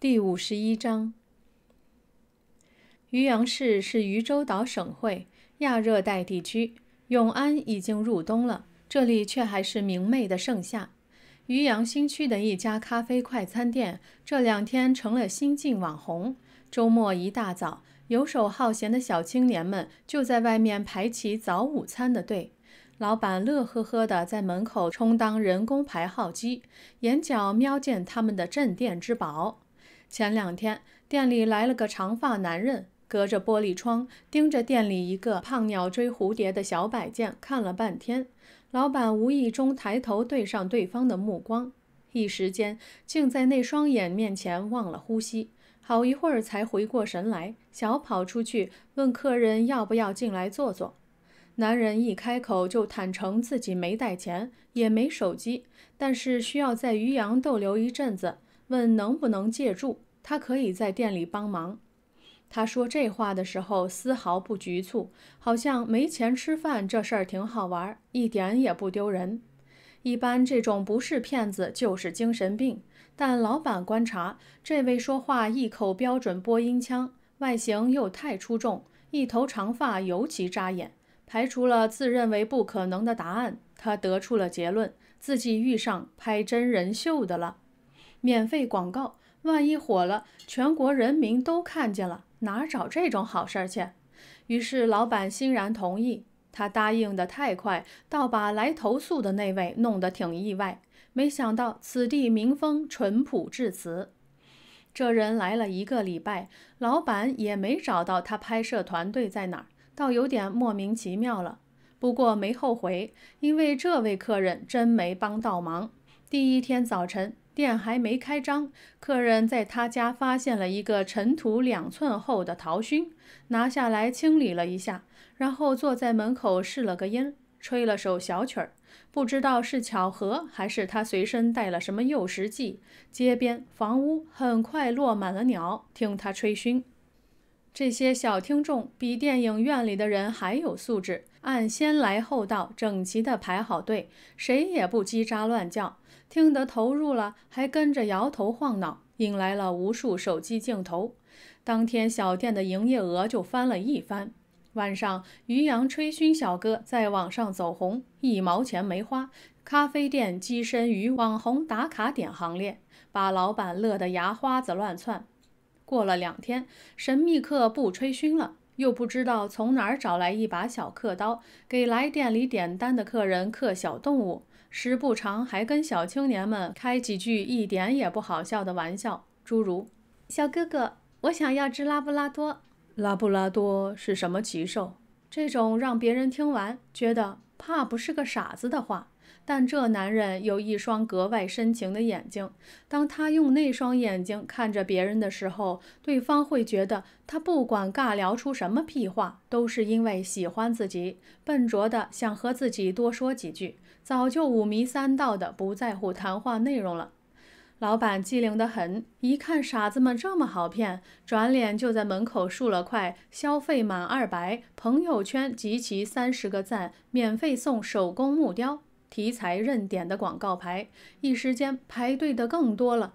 第五十一章，渔阳市是渔州岛省会，亚热带地区。永安已经入冬了，这里却还是明媚的盛夏。渔阳新区的一家咖啡快餐店，这两天成了新晋网红。周末一大早，游手好闲的小青年们就在外面排起早午餐的队，老板乐呵呵的在门口充当人工排号机，眼角瞄见他们的镇店之宝。前两天，店里来了个长发男人，隔着玻璃窗盯着店里一个胖鸟追蝴蝶的小摆件看了半天。老板无意中抬头对上对方的目光，一时间竟在那双眼面前忘了呼吸，好一会儿才回过神来，小跑出去问客人要不要进来坐坐。男人一开口就坦诚自己没带钱，也没手机，但是需要在渔阳逗留一阵子。问能不能借住？他可以在店里帮忙。他说这话的时候丝毫不局促，好像没钱吃饭这事儿挺好玩，一点也不丢人。一般这种不是骗子就是精神病。但老板观察，这位说话一口标准播音腔，外形又太出众，一头长发尤其扎眼。排除了自认为不可能的答案，他得出了结论：自己遇上拍真人秀的了。免费广告，万一火了，全国人民都看见了，哪找这种好事儿去？于是老板欣然同意，他答应得太快，倒把来投诉的那位弄得挺意外。没想到此地民风淳朴至此，这人来了一个礼拜，老板也没找到他拍摄团队在哪儿，倒有点莫名其妙了。不过没后悔，因为这位客人真没帮倒忙。第一天早晨。店还没开张，客人在他家发现了一个尘土两寸厚的陶埙，拿下来清理了一下，然后坐在门口试了个音，吹了首小曲儿。不知道是巧合，还是他随身带了什么诱食剂，街边房屋很快落满了鸟，听他吹埙。这些小听众比电影院里的人还有素质，按先来后到，整齐地排好队，谁也不叽喳乱叫。听得投入了，还跟着摇头晃脑，引来了无数手机镜头。当天小店的营业额就翻了一番。晚上，于洋吹嘘小哥在网上走红，一毛钱没花，咖啡店跻身于网红打卡点行列，把老板乐得牙花子乱窜。过了两天，神秘客不吹嘘了，又不知道从哪儿找来一把小刻刀，给来店里点单的客人刻小动物。时不常还跟小青年们开几句一点也不好笑的玩笑，诸如：“小哥哥，我想要只拉布拉多。”“拉布拉多是什么奇兽？”这种让别人听完觉得怕不是个傻子的话，但这男人有一双格外深情的眼睛，当他用那双眼睛看着别人的时候，对方会觉得他不管尬聊出什么屁话，都是因为喜欢自己，笨拙的想和自己多说几句。早就五迷三道的，不在乎谈话内容了。老板机灵得很，一看傻子们这么好骗，转脸就在门口竖了块“消费满二百，朋友圈集齐三十个赞，免费送手工木雕，题材任点”的广告牌，一时间排队的更多了。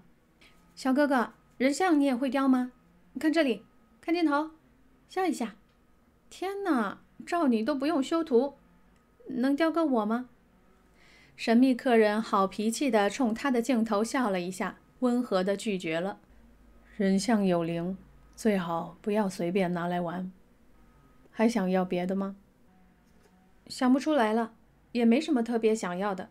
小哥哥，人像你也会雕吗？看这里，看镜头，笑一下。天哪，照你都不用修图，能雕个我吗？神秘客人好脾气地冲他的镜头笑了一下，温和地拒绝了：“人像有灵，最好不要随便拿来玩。”“还想要别的吗？”“想不出来了，也没什么特别想要的。”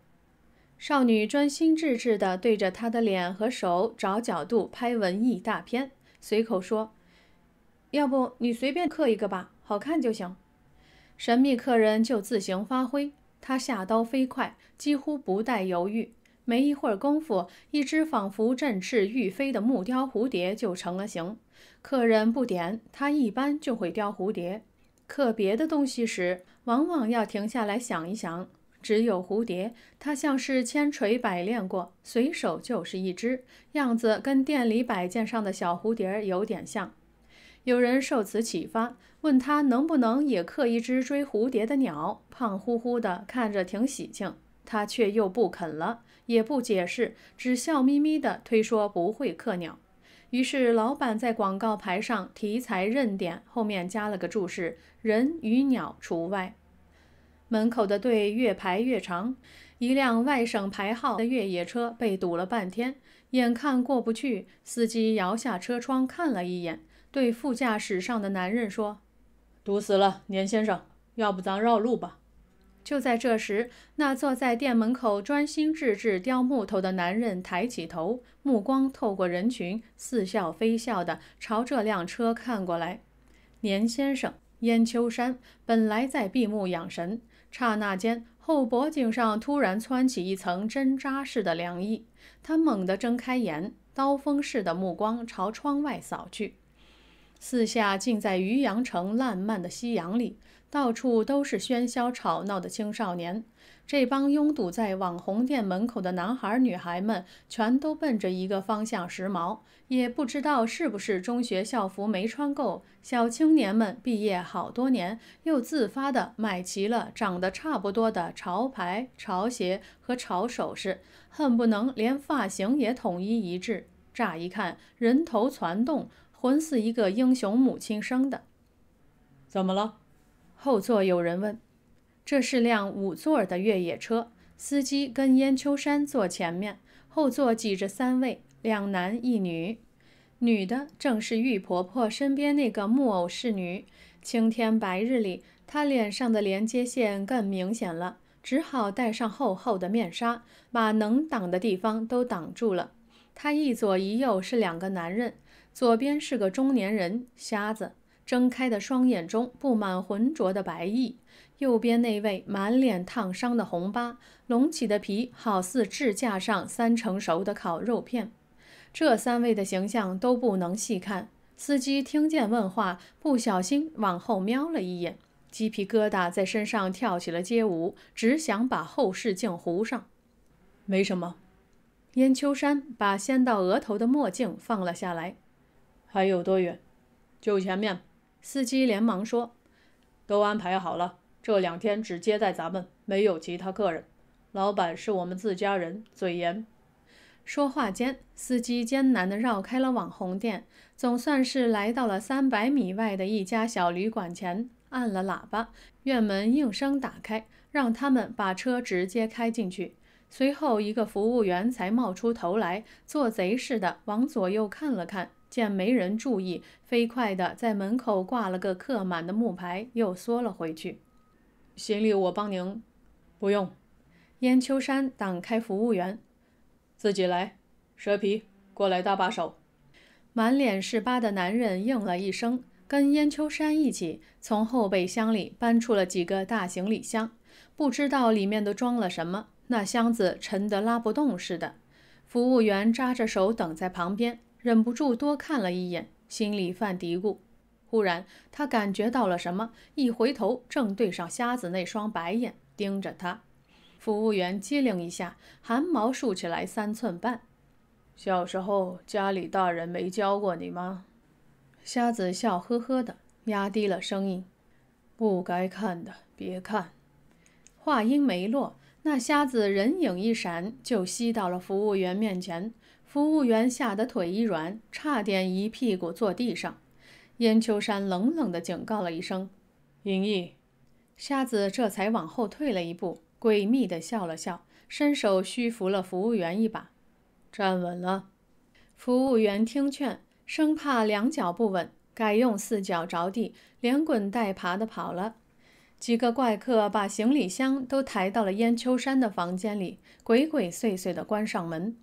少女专心致志地对着他的脸和手找角度拍文艺大片，随口说：“要不你随便刻一个吧，好看就行。”神秘客人就自行发挥。他下刀飞快，几乎不带犹豫。没一会儿功夫，一只仿佛振翅欲飞的木雕蝴蝶就成了形。客人不点，他一般就会雕蝴蝶。刻别的东西时，往往要停下来想一想。只有蝴蝶，它像是千锤百炼过，随手就是一只，样子跟店里摆件上的小蝴蝶有点像。有人受此启发。问他能不能也刻一只追蝴蝶的鸟，胖乎乎的，看着挺喜庆。他却又不肯了，也不解释，只笑眯眯的推说不会刻鸟。于是老板在广告牌上题材任点后面加了个注释：人与鸟除外。门口的队越排越长，一辆外省牌号的越野车被堵了半天，眼看过不去，司机摇下车窗看了一眼，对副驾驶上的男人说。堵死了，年先生，要不咱绕路吧？就在这时，那坐在店门口专心致志雕木头的男人抬起头，目光透过人群，似笑非笑地朝这辆车看过来。年先生，燕秋山本来在闭目养神，刹那间后脖颈上突然窜起一层针扎似的凉意，他猛地睁开眼，刀锋似的目光朝窗外扫去。四下尽在渔阳城烂漫的夕阳里，到处都是喧嚣吵闹的青少年。这帮拥堵在网红店门口的男孩女孩们，全都奔着一个方向时髦。也不知道是不是中学校服没穿够，小青年们毕业好多年，又自发的买齐了长得差不多的潮牌、潮鞋和潮首饰，恨不能连发型也统一一致。乍一看，人头攒动。魂似一个英雄母亲生的，怎么了？后座有人问。这是辆五座的越野车，司机跟燕秋山坐前面，后座挤着三位，两男一女。女的正是玉婆婆身边那个木偶侍女。青天白日里，她脸上的连接线更明显了，只好戴上厚厚的面纱，把能挡的地方都挡住了。她一左一右是两个男人。左边是个中年人，瞎子，睁开的双眼中布满浑浊的白翳；右边那位满脸烫伤的红疤，隆起的皮好似支架上三成熟的烤肉片。这三位的形象都不能细看。司机听见问话，不小心往后瞄了一眼，鸡皮疙瘩在身上跳起了街舞，只想把后视镜糊上。没什么。燕秋山把掀到额头的墨镜放了下来。还有多远？就前面。司机连忙说：“都安排好了，这两天只接待咱们，没有其他客人。老板是我们自家人，嘴严。”说话间，司机艰难地绕开了网红店，总算是来到了三百米外的一家小旅馆前，按了喇叭，院门应声打开，让他们把车直接开进去。随后，一个服务员才冒出头来，做贼似的往左右看了看。见没人注意，飞快地在门口挂了个刻满的木牌，又缩了回去。行李我帮您，不用。燕秋山挡开服务员，自己来。蛇皮，过来搭把手。满脸是疤的男人应了一声，跟燕秋山一起从后备箱里搬出了几个大行李箱，不知道里面都装了什么。那箱子沉得拉不动似的，服务员扎着手等在旁边。忍不住多看了一眼，心里犯嘀咕。忽然，他感觉到了什么，一回头正对上瞎子那双白眼盯着他。服务员机灵一下，汗毛竖起来三寸半。小时候家里大人没教过你吗？瞎子笑呵呵的，压低了声音：“不该看的别看。”话音没落，那瞎子人影一闪，就吸到了服务员面前。服务员吓得腿一软，差点一屁股坐地上。燕秋山冷冷地警告了一声：“云逸。”瞎子这才往后退了一步，诡秘地笑了笑，伸手虚扶了服务员一把：“站稳了。”服务员听劝，生怕两脚不稳，改用四脚着地，连滚带爬地跑了。几个怪客把行李箱都抬到了燕秋山的房间里，鬼鬼祟祟地关上门。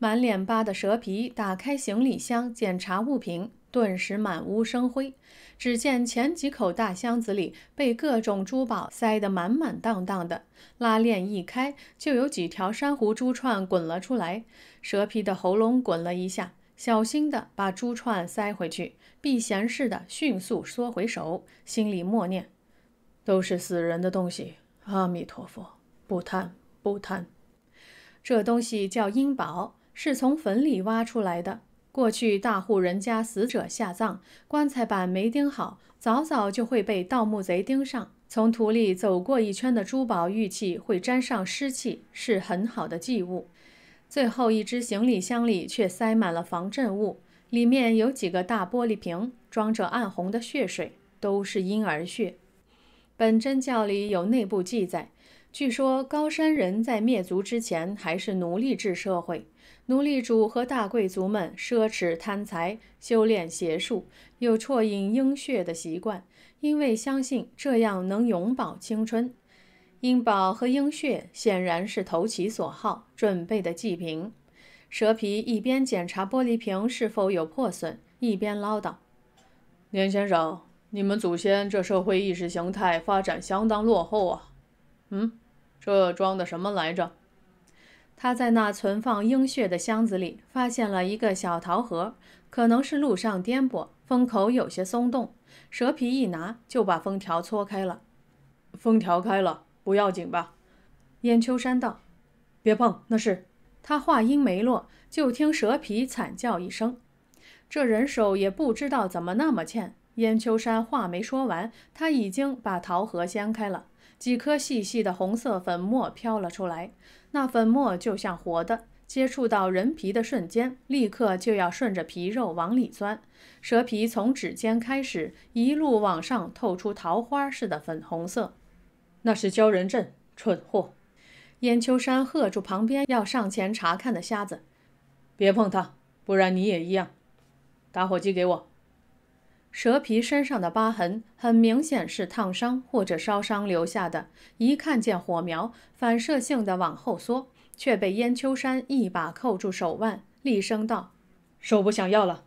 满脸疤的蛇皮打开行李箱检查物品，顿时满屋生灰。只见前几口大箱子里被各种珠宝塞得满满当当的，拉链一开，就有几条珊瑚珠串滚了出来。蛇皮的喉咙滚了一下，小心的把珠串塞回去，避嫌似的迅速缩回手，心里默念：“都是死人的东西，阿弥陀佛，不贪不贪。”这东西叫阴宝。是从坟里挖出来的。过去大户人家死者下葬，棺材板没钉好，早早就会被盗墓贼盯上。从土里走过一圈的珠宝玉器会沾上湿气，是很好的祭物。最后一只行李箱里却塞满了防震物，里面有几个大玻璃瓶，装着暗红的血水，都是婴儿血。本真教里有内部记载，据说高山人在灭族之前还是奴隶制社会。奴隶主和大贵族们奢侈贪财，修炼邪术，有啜饮鹰血的习惯，因为相信这样能永葆青春。鹰宝和鹰血显然是投其所好准备的祭品。蛇皮一边检查玻璃瓶是否有破损，一边唠叨：“年先生，你们祖先这社会意识形态发展相当落后啊。”嗯，这装的什么来着？他在那存放鹰血的箱子里发现了一个小桃核，可能是路上颠簸，封口有些松动。蛇皮一拿就把封条搓开了，封条开了不要紧吧？燕秋山道：“别碰，那是。”他话音没落，就听蛇皮惨叫一声。这人手也不知道怎么那么欠。燕秋山话没说完，他已经把桃核掀开了，几颗细细的红色粉末飘了出来。那粉末就像活的，接触到人皮的瞬间，立刻就要顺着皮肉往里钻。蛇皮从指尖开始，一路往上透出桃花似的粉红色，那是鲛人阵，蠢货！燕秋山喝住旁边要上前查看的瞎子：“别碰它，不然你也一样。”打火机给我。蛇皮身上的疤痕很明显是烫伤或者烧伤留下的，一看见火苗，反射性的往后缩，却被燕秋山一把扣住手腕，厉声道：“手不想要了。”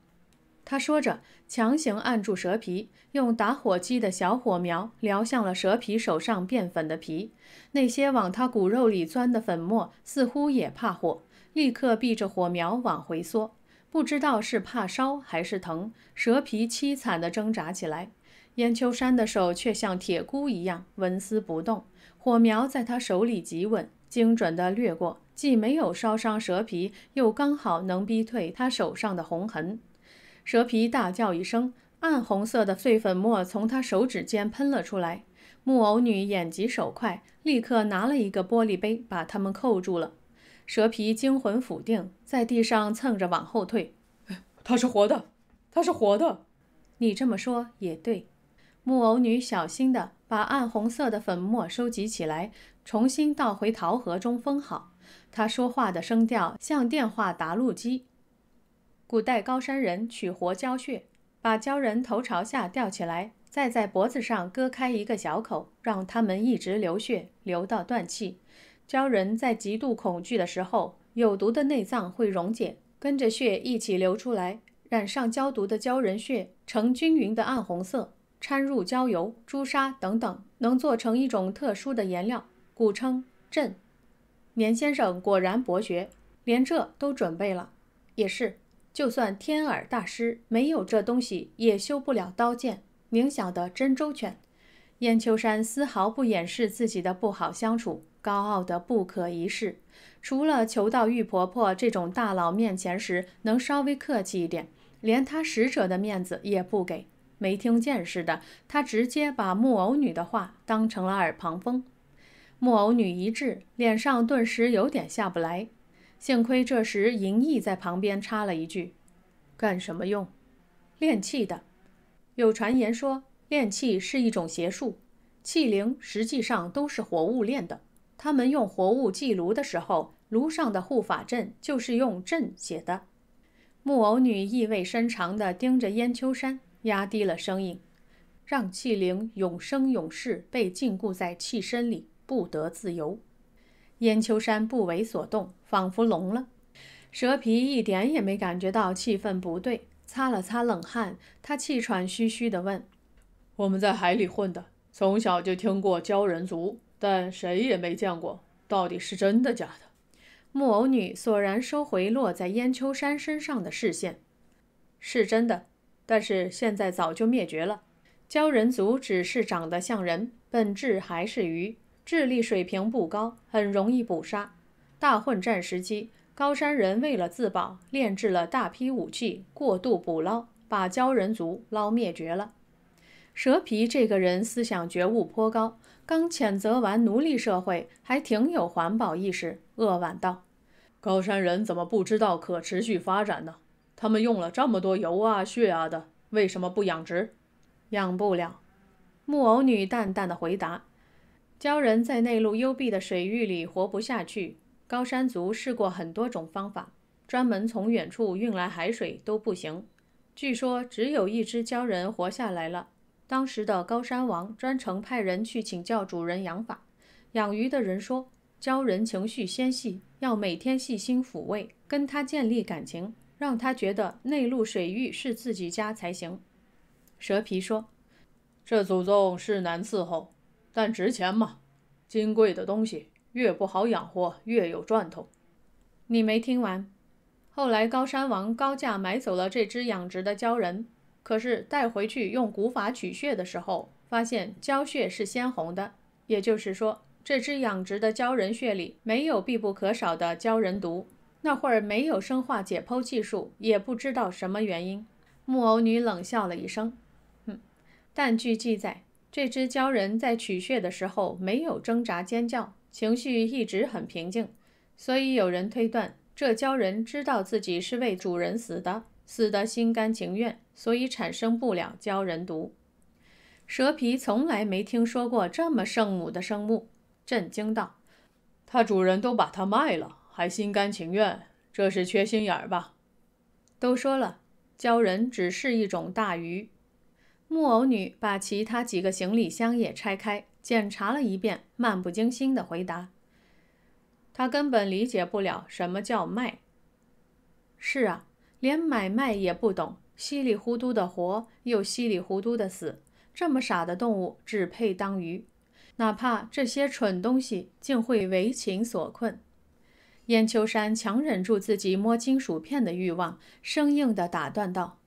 他说着，强行按住蛇皮，用打火机的小火苗燎向了蛇皮手上变粉的皮，那些往他骨肉里钻的粉末似乎也怕火，立刻避着火苗往回缩。不知道是怕烧还是疼，蛇皮凄惨地挣扎起来。燕秋山的手却像铁箍一样纹丝不动，火苗在他手里极稳，精准地掠过，既没有烧伤蛇皮，又刚好能逼退他手上的红痕。蛇皮大叫一声，暗红色的碎粉末从他手指间喷了出来。木偶女眼疾手快，立刻拿了一个玻璃杯把它们扣住了。蛇皮惊魂甫定，在地上蹭着往后退。他是活的，他是活的。你这么说也对。木偶女小心地把暗红色的粉末收集起来，重新倒回陶盒中封好。她说话的声调像电话答录机。古代高山人取活蛟血，把鲛人头朝下吊起来，再在脖子上割开一个小口，让他们一直流血，流到断气。鲛人在极度恐惧的时候，有毒的内脏会溶解，跟着血一起流出来，染上焦毒的鲛人血呈均匀的暗红色，掺入焦油、朱砂等等，能做成一种特殊的颜料，古称“镇”。年先生果然博学，连这都准备了，也是。就算天耳大师没有这东西，也修不了刀剑。您想得真周全。燕秋山丝毫不掩饰自己的不好相处。高傲的不可一世，除了求到玉婆婆这种大佬面前时能稍微客气一点，连他使者的面子也不给，没听见似的。他直接把木偶女的话当成了耳旁风。木偶女一滞，脸上顿时有点下不来。幸亏这时银翼在旁边插了一句：“干什么用？练气的。有传言说练气是一种邪术，气灵实际上都是活物练的。”他们用活物祭炉的时候，炉上的护法阵就是用阵写的。木偶女意味深长地盯着燕秋山，压低了声音：“让气灵永生永世被禁锢在气身里，不得自由。”燕秋山不为所动，仿佛聋了。蛇皮一点也没感觉到气氛不对，擦了擦冷汗，他气喘吁吁地问：“我们在海里混的，从小就听过鲛人族。”但谁也没见过，到底是真的假的？木偶女索然收回落在燕秋山身上的视线。是真的，但是现在早就灭绝了。鲛人族只是长得像人，本质还是鱼，智力水平不高，很容易捕杀。大混战时期，高山人为了自保，炼制了大批武器，过度捕捞，把鲛人族捞灭绝了。蛇皮这个人思想觉悟颇高，刚谴责完奴隶社会，还挺有环保意识。扼腕道：“高山人怎么不知道可持续发展呢？他们用了这么多油啊、血啊的，为什么不养殖？”养不了。木偶女淡淡的回答：“鲛人在内陆幽闭的水域里活不下去。高山族试过很多种方法，专门从远处运来海水都不行。据说只有一只鲛人活下来了。”当时的高山王专程派人去请教主人养法，养鱼的人说，鲛人情绪纤细，要每天细心抚慰，跟他建立感情，让他觉得内陆水域是自己家才行。蛇皮说，这祖宗是难伺候，但值钱嘛，金贵的东西越不好养活越有赚头。你没听完？后来高山王高价买走了这只养殖的鲛人。可是带回去用古法取血的时候，发现鲛血是鲜红的，也就是说，这只养殖的鲛人血里没有必不可少的鲛人毒。那会儿没有生化解剖技术，也不知道什么原因。木偶女冷笑了一声：“哼。”但据记载，这只鲛人在取血的时候没有挣扎尖叫，情绪一直很平静，所以有人推断，这鲛人知道自己是为主人死的。死得心甘情愿，所以产生不了鲛人毒。蛇皮从来没听说过这么圣母的生物，震惊道：“他主人都把它卖了，还心甘情愿，这是缺心眼儿吧？”都说了，鲛人只是一种大鱼。木偶女把其他几个行李箱也拆开检查了一遍，漫不经心的回答：“她根本理解不了什么叫卖。”是啊。连买卖也不懂，稀里糊涂的活，又稀里糊涂的死。这么傻的动物只配当鱼，哪怕这些蠢东西竟会为情所困。燕秋山强忍住自己摸金属片的欲望，生硬地打断道：“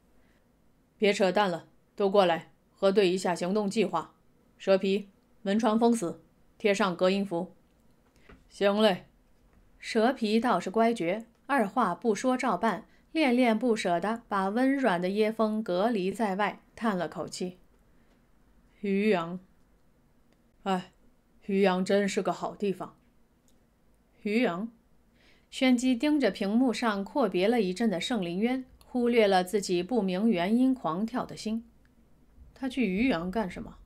别扯淡了，都过来核对一下行动计划。蛇皮，门窗封死，贴上隔音符。”行嘞。蛇皮倒是乖觉，二话不说照办。恋恋不舍地把温软的椰风隔离在外，叹了口气。渔阳，哎，渔阳真是个好地方。渔阳，轩姬盯着屏幕上阔别了一阵的盛林渊，忽略了自己不明原因狂跳的心。他去渔阳干什么？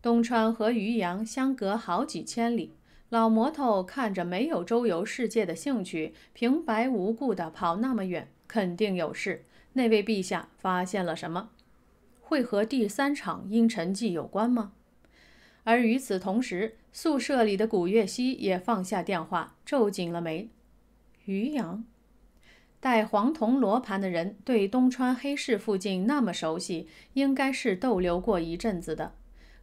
东川和渔阳相隔好几千里。老魔头看着没有周游世界的兴趣，平白无故的跑那么远，肯定有事。那位陛下发现了什么？会和第三场阴沉寂有关吗？而与此同时，宿舍里的古月熙也放下电话，皱紧了眉。于洋带黄铜罗盘的人对东川黑市附近那么熟悉，应该是逗留过一阵子的。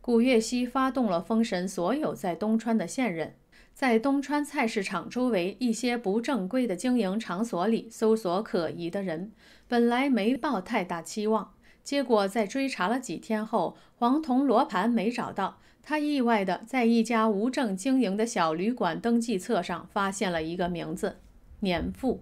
古月西发动了封神所有在东川的线人，在东川菜市场周围一些不正规的经营场所里搜索可疑的人。本来没抱太大期望，结果在追查了几天后，黄铜罗盘没找到。他意外的在一家无证经营的小旅馆登记册上发现了一个名字：年富。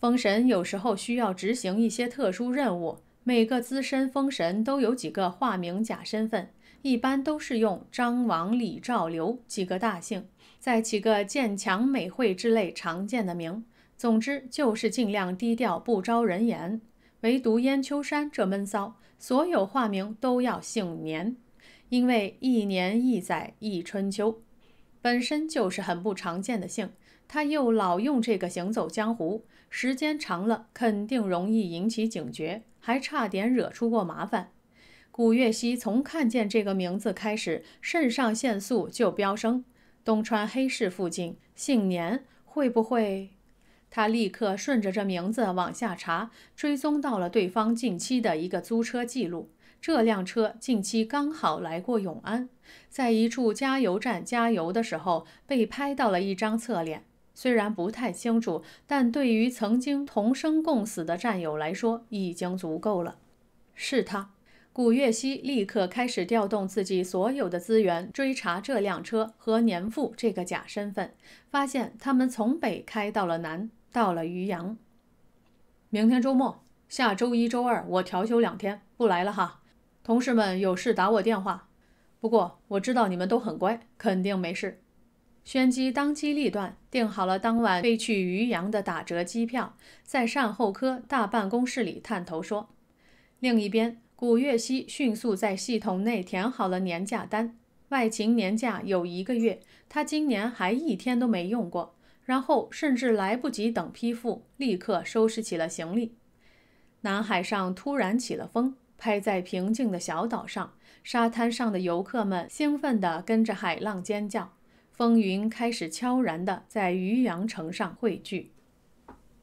封神有时候需要执行一些特殊任务，每个资深封神都有几个化名、假身份。一般都是用张、王、李、赵、刘几个大姓，再起个建强、美惠之类常见的名。总之就是尽量低调，不招人眼。唯独燕秋山这闷骚，所有化名都要姓年，因为一年一载一春秋，本身就是很不常见的姓。他又老用这个行走江湖，时间长了肯定容易引起警觉，还差点惹出过麻烦。古月溪从看见这个名字开始，肾上腺素就飙升。东川黑市附近姓年会不会？他立刻顺着这名字往下查，追踪到了对方近期的一个租车记录。这辆车近期刚好来过永安，在一处加油站加油的时候被拍到了一张侧脸，虽然不太清楚，但对于曾经同生共死的战友来说，已经足够了。是他。古月熙立刻开始调动自己所有的资源，追查这辆车和年富这个假身份，发现他们从北开到了南，到了渔阳。明天周末，下周一周二我调休两天，不来了哈。同事们有事打我电话。不过我知道你们都很乖，肯定没事。宣姬当机立断订好了当晚飞去渔阳的打折机票，在善后科大办公室里探头说。另一边。古月熙迅速在系统内填好了年假单，外勤年假有一个月，他今年还一天都没用过。然后甚至来不及等批复，立刻收拾起了行李。南海上突然起了风，拍在平静的小岛上，沙滩上的游客们兴奋地跟着海浪尖叫。风云开始悄然地在渔阳城上汇聚。